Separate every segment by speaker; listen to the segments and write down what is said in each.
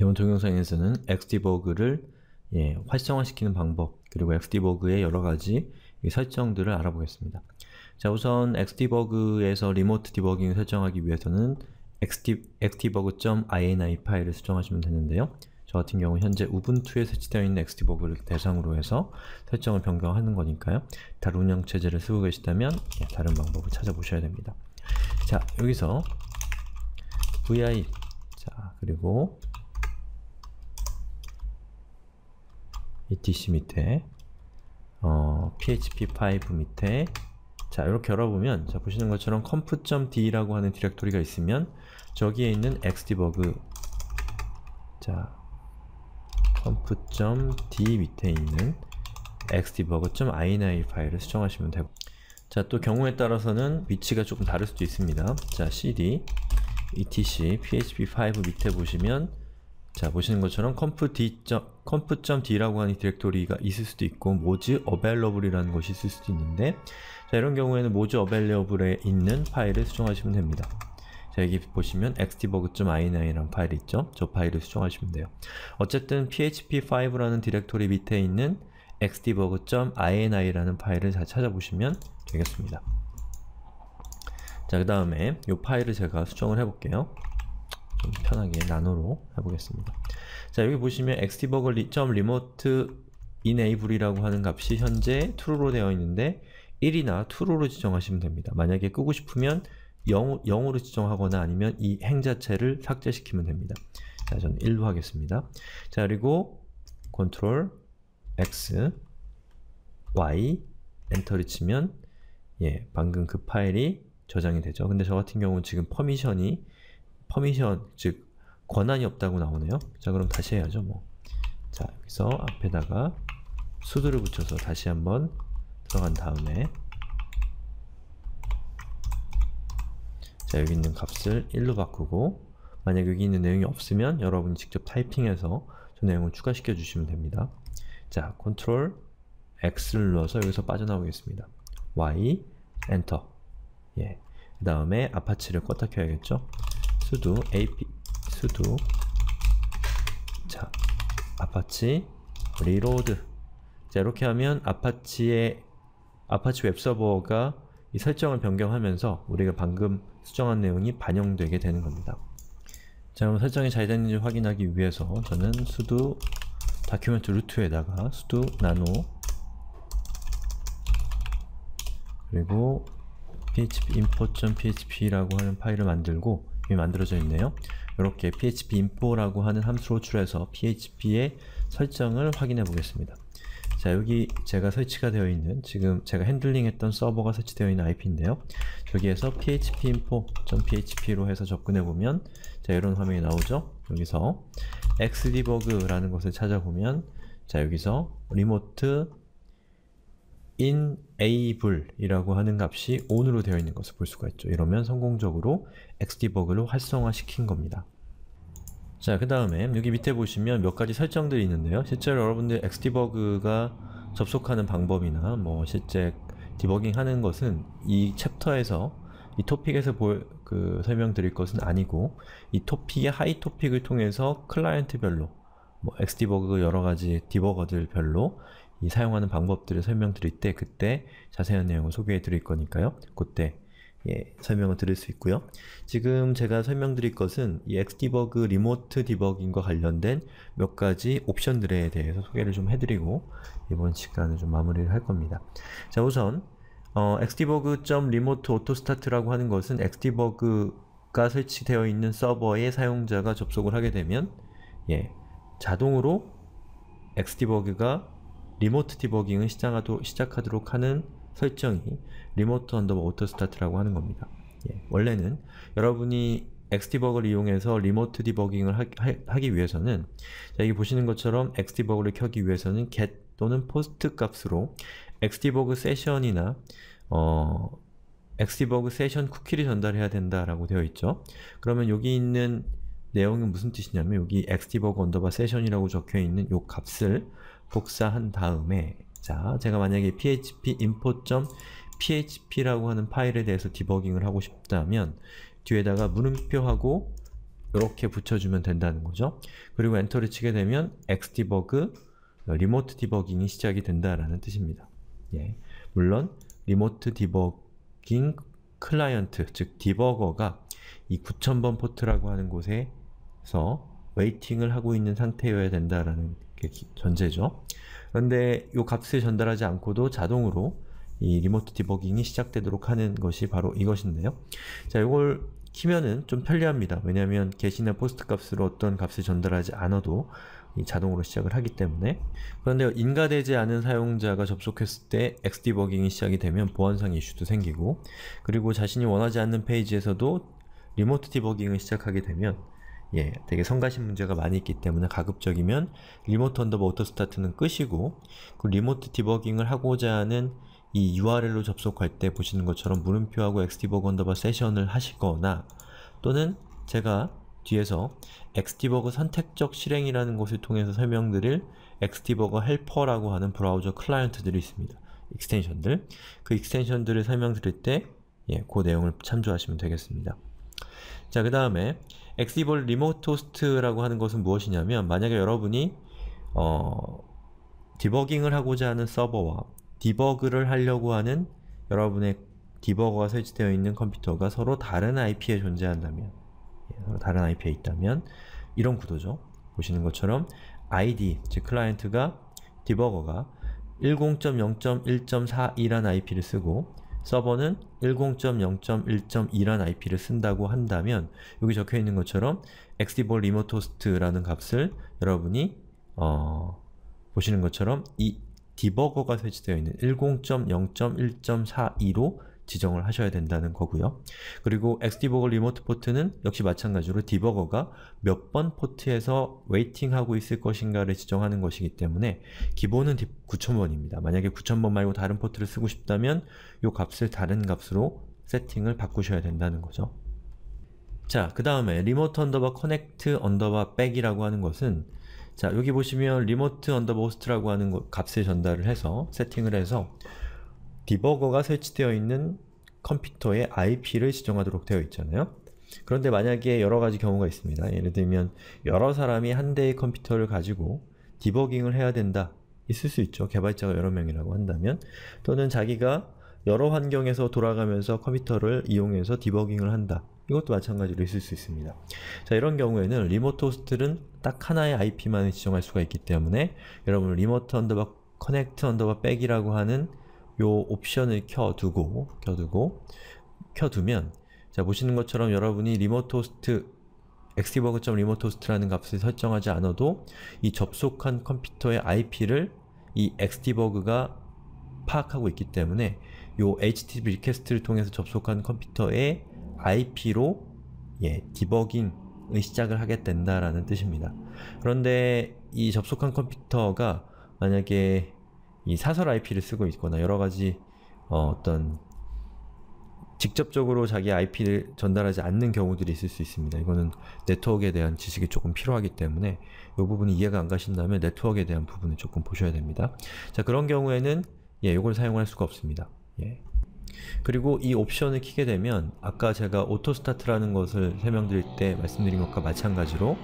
Speaker 1: 이번 동영상에서는 엑스디버그를 예, 활성화시키는 방법 그리고 엑스디버그의 여러가지 설정들을 알아보겠습니다. 자 우선 엑스디버그에서 리모트 디버깅을 설정하기 위해서는 xdebug.ini 파일을 수정하시면 되는데요. 저 같은 경우 현재 우분투에 설치되어 있는 xdebug를 대상으로 해서 설정을 변경하는 거니까요. 다른 운영체제를 쓰고 계시다면 예, 다른 방법을 찾아보셔야 됩니다. 자, 여기서 vi 자, 그리고 etc 밑에 어, php5 밑에 자 이렇게 열어보면 자 보시는 것처럼 conf.d라고 하는 디렉토리가 있으면 저기에 있는 xdebug 자 conf.d 밑에 있는 xdebug.ini 파일을 수정하시면 되고 자 또 경우에 따라서는 위치가 조금 다를 수도 있습니다 자 cd etc php5 밑에 보시면 자, 보시는 것처럼 conf.d, 라고 하는 디렉토리가 있을 수도 있고 모즈 available이라는 것이 있을 수도 있는데 자, 이런 경우에는 모즈 available에 있는 파일을 수정하시면 됩니다. 자, 여기 보시면 xdebug.ini 라는 파일이 있죠? 저 파일을 수정하시면 돼요. 어쨌든 php5라는 디렉토리 밑에 있는 xdebug.ini라는 파일을 잘 찾아보시면 되겠습니다. 자, 그 다음에 이 파일을 제가 수정을 해볼게요. 좀 편하게 나노로 해보겠습니다. 자 여기 보시면 xdebugger.remote enable이라고 하는 값이 현재 true로 되어 있는데 1이나 true로 지정하시면 됩니다. 만약에 끄고 싶으면 0, 0으로 지정하거나 아니면 이 행 자체를 삭제시키면 됩니다. 자, 저는 1로 하겠습니다. 자, 그리고 c 컨트 l X Y 엔터를 치면 예, 방금 그 파일이 저장이 되죠. 근데 저 같은 경우는 지금 퍼미션이 퍼미션 즉 권한이 없다고 나오네요. 자 그럼 다시 해야죠 뭐. 자 여기서 앞에다가 수두를 붙여서 다시 한번 들어간 다음에 자 여기 있는 값을 1로 바꾸고 만약 여기 있는 내용이 없으면 여러분이 직접 타이핑해서 저 내용을 추가시켜 주시면 됩니다. 자 컨트롤 X를 눌러서 여기서 빠져나오겠습니다. Y 엔터 예. 그 다음에 아파치를 껐다 켜야겠죠? sudo apt sudo 자 아파치 리로드 자 이렇게 하면 아파치의 아파치 웹서버가 이 설정을 변경하면서 우리가 방금 수정한 내용이 반영되게 되는 겁니다. 자 그럼 설정이 잘 됐는지 확인하기 위해서 저는 sudo document r o o t 에다가 sudo nano 그리고 php import.php라고 하는 파일을 만들고 이미 만들어져 있네요. 이렇게 php info라고 하는 함수로 호출해서 php의 설정을 확인해 보겠습니다. 자 여기 제가 설치가 되어 있는 지금 제가 핸들링 했던 서버가 설치되어 있는 IP인데요. 저기에서 phpinfo.php로 해서 접근해 보면 자 이런 화면이 나오죠. 여기서 xdebug라는 것을 찾아보면 자 여기서 remote enable이라고 하는 값이 on으로 되어 있는 것을 볼 수가 있죠. 이러면 성공적으로 xdebug를 활성화시킨 겁니다. 자, 그 다음에 여기 밑에 보시면 몇 가지 설정들이 있는데요. 실제로 여러분들 xdebug가 접속하는 방법이나 뭐 실제 디버깅 하는 것은 이 챕터에서 이 토픽에서 볼, 그 설명드릴 것은 아니고 이 토픽의 하이 토픽을 통해서 클라이언트별로 뭐 xdebug 여러 가지 디버거들별로 이 사용하는 방법들을 설명드릴 때 그때 자세한 내용을 소개해 드릴 거니까요. 그때 예, 설명을 드릴 수 있고요. 지금 제가 설명드릴 것은 이 xdebug 리모트 디버깅과 관련된 몇 가지 옵션들에 대해서 소개를 좀 해드리고 이번 시간을 좀 마무리를 할 겁니다. 자 우선 어, xdebug.remoteAutoStart라고 하는 것은 xdebug가 설치되어 있는 서버에 사용자가 접속을 하게 되면 예, 자동으로 xdebug가 리모트 디버깅을 시작하도, 시작하도록 하는 설정이 리모트 언더바 오토 스타트라고 하는 겁니다. 예, 원래는 여러분이 엑스디버그를 이용해서 리모트 디버깅을 하, 하기 위해서는 자, 여기 보시는 것처럼 엑스디버그를 켜기 위해서는 get 또는 post 값으로 엑스디버그 세션이나 어, 엑스디버그 세션 쿠키를 전달해야 된다라고 되어 있죠. 그러면 여기 있는 내용이 무슨 뜻이냐면 여기 엑스디버그 언더바 세션이라고 적혀있는 요 값을 복사한 다음에 자, 제가 만약에 php info.php라고 하는 파일에 대해서 디버깅을 하고 싶다면 뒤에다가 물음표하고 이렇게 붙여주면 된다는 거죠. 그리고 엔터를 치게 되면 xdebug, 리모트 디버깅이 시작이 된다라는 뜻입니다. 예. 물론 리모트 디버깅 클라이언트, 즉 디버거가 이 9000번 포트라고 하는 곳에서 웨이팅을 하고 있는 상태여야 된다라는 전제죠. 그런데 이 값을 전달하지 않고도 자동으로 이 리모트 디버깅이 시작되도록 하는 것이 바로 이것인데요. 자, 이걸 키면은 좀 편리합니다. 왜냐하면 게시나 포스트 값으로 어떤 값을 전달하지 않아도 자동으로 시작을 하기 때문에 그런데 인가되지 않은 사용자가 접속했을 때 엑스디버깅이 시작이 되면 보안상 이슈도 생기고 그리고 자신이 원하지 않는 페이지에서도 리모트 디버깅을 시작하게 되면 예, 되게 성가신 문제가 많이 있기 때문에 가급적이면 리모트 언더바 오토 스타트는 끄시고 그 리모트 디버깅을 하고자 하는 이 URL로 접속할 때 보시는 것처럼 물음표하고 xdebug 언더바 세션을 하시거나 또는 제가 뒤에서 xdebug 선택적 실행이라는 곳을 통해서 설명드릴 xdebug 헬퍼라고 하는 브라우저 클라이언트들이 있습니다. 익스텐션들. 그 익스텐션들을 설명드릴 때 예, 그 내용을 참조하시면 되겠습니다. 자, 그 다음에 엑시볼 리모트 호스트라고 하는 것은 무엇이냐면 만약에 여러분이 어, 디버깅을 하고자 하는 서버와 디버그를 하려고 하는 여러분의 디버거가 설치되어 있는 컴퓨터가 서로 다른 IP에 존재한다면 예, 서로 다른 IP에 있다면 이런 구도죠. 보시는 것처럼 ID, 즉 클라이언트가 디버거가 10.0.1.42라는 IP를 쓰고 서버는 10.0.1.2란 IP를 쓴다고 한다면 여기 적혀 있는 것처럼 xdball remote host라는 값을 여러분이 어, 보시는 것처럼 이 디버거가 설치되어 있는 10.0.1.42로 지정을 하셔야 된다는 거고요. 그리고 엑스디버거 리모트 포트는 역시 마찬가지로 디버거가 몇 번 포트에서 웨이팅하고 있을 것인가를 지정하는 것이기 때문에 기본은 9000번입니다. 만약에 9000번 말고 다른 포트를 쓰고 싶다면 이 값을 다른 값으로 세팅을 바꾸셔야 된다는 거죠. 자, 그 다음에 리모트 언더바 커넥트 언더바 백이라고 하는 것은 자, 여기 보시면 리모트 언더바 호스트라고 하는 거, 값을 전달을 해서 세팅을 해서 디버거가 설치되어 있는 컴퓨터의 IP를 지정하도록 되어 있잖아요. 그런데 만약에 여러 가지 경우가 있습니다. 예를 들면 여러 사람이 한 대의 컴퓨터를 가지고 디버깅을 해야 된다. 있을 수 있죠. 개발자가 여러 명이라고 한다면 또는 자기가 여러 환경에서 돌아가면서 컴퓨터를 이용해서 디버깅을 한다. 이것도 마찬가지로 있을 수 있습니다. 자, 이런 경우에는 리모트 호스트는 딱 하나의 IP만을 지정할 수가 있기 때문에 여러분 리모트 언더바 커넥트 언더바 백이라고 하는 요 옵션을 켜두고 켜두고 켜두면 자 보시는 것처럼 여러분이 리모트 호스트 xdebug.remoteHost라는 값을 설정하지 않아도 이 접속한 컴퓨터의 IP를 이 xdebug가 파악하고 있기 때문에 요 http 리퀘스트를 통해서 접속한 컴퓨터의 IP로 예, 디버깅을 시작을 하게 된다라는 뜻입니다. 그런데 이 접속한 컴퓨터가 만약에 이 사설 IP를 쓰고 있거나 여러 가지 어, 떤 직접적으로 자기 IP를 전달하지 않는 경우들이 있을 수 있습니다. 이거는 네트워크에 대한 지식이 조금 필요하기 때문에 이 부분이 이해가 안 가신다면 네트워크에 대한 부분을 조금 보셔야 됩니다. 자 그런 경우에는 예, 이걸 사용할 수가 없습니다. 예. 그리고 이 옵션을 키게 되면 아까 제가 오토스타트라는 것을 설명드릴 때 말씀드린 것과 마찬가지로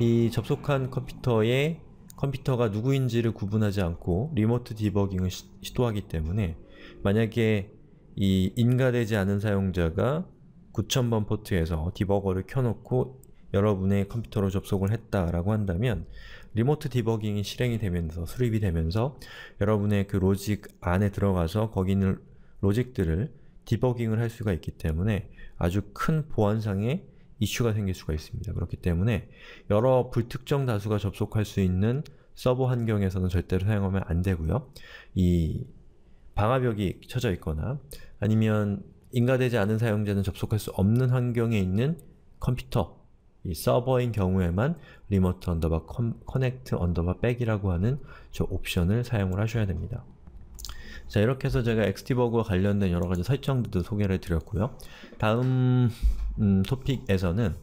Speaker 1: 이 접속한 컴퓨터의 컴퓨터가 누구인지를 구분하지 않고 리모트 디버깅을 시, 도하기 때문에 만약에 이 인가되지 않은 사용자가 9000번 포트에서 디버거를 켜놓고 여러분의 컴퓨터로 접속을 했다라고 한다면 리모트 디버깅이 실행이 되면서 수립이 되면서 여러분의 그 로직 안에 들어가서 거기 있는 로직들을 디버깅을 할 수가 있기 때문에 아주 큰 보안상의 이슈가 생길 수가 있습니다. 그렇기 때문에 여러 불특정 다수가 접속할 수 있는 서버 환경에서는 절대로 사용하면 안 되고요. 이 방화벽이 쳐져 있거나 아니면 인가되지 않은 사용자는 접속할 수 없는 환경에 있는 컴퓨터 이 서버인 경우에만 리모트 언더바 커넥트 언더바 백이라고 하는 저 옵션을 사용을 하셔야 됩니다. 자 이렇게 해서 제가 엑스티버그와 관련된 여러가지 설정들도 소개를 드렸고요. 다음 음, 토픽에서는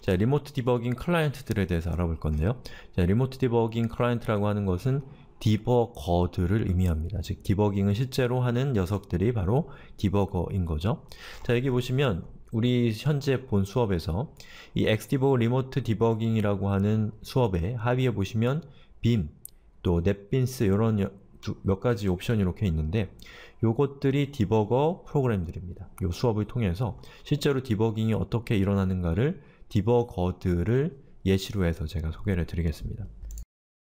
Speaker 1: 자, 리모트 디버깅 클라이언트들에 대해서 알아볼 건데요. 자, 리모트 디버깅 클라이언트라고 하는 것은 디버거들을 의미합니다. 즉, 디버깅을 실제로 하는 녀석들이 바로 디버거인 거죠. 자, 여기 보시면 우리 현재 본 수업에서 이 xdebug 리모트 디버깅이라고 하는 수업의 하위에 보시면 빔, 또 넷빈스 이런 두, 몇 가지 옵션이 이렇게 있는데 요것들이 디버거 프로그램들입니다. 요 수업을 통해서 실제로 디버깅이 어떻게 일어나는가를 디버거들을 예시로 해서 제가 소개를 드리겠습니다.